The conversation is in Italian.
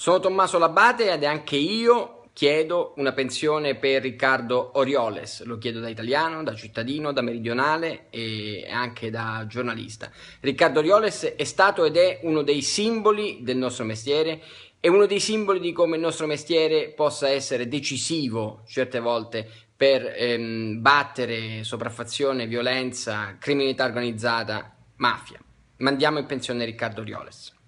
Sono Tommaso Labbate ed anche io chiedo una pensione per Riccardo Orioles, lo chiedo da italiano, da cittadino, da meridionale e anche da giornalista. Riccardo Orioles è stato ed è uno dei simboli del nostro mestiere è uno dei simboli di come il nostro mestiere possa essere decisivo certe volte per ehm, battere sopraffazione, violenza, criminalità organizzata, mafia. Mandiamo in pensione Riccardo Orioles.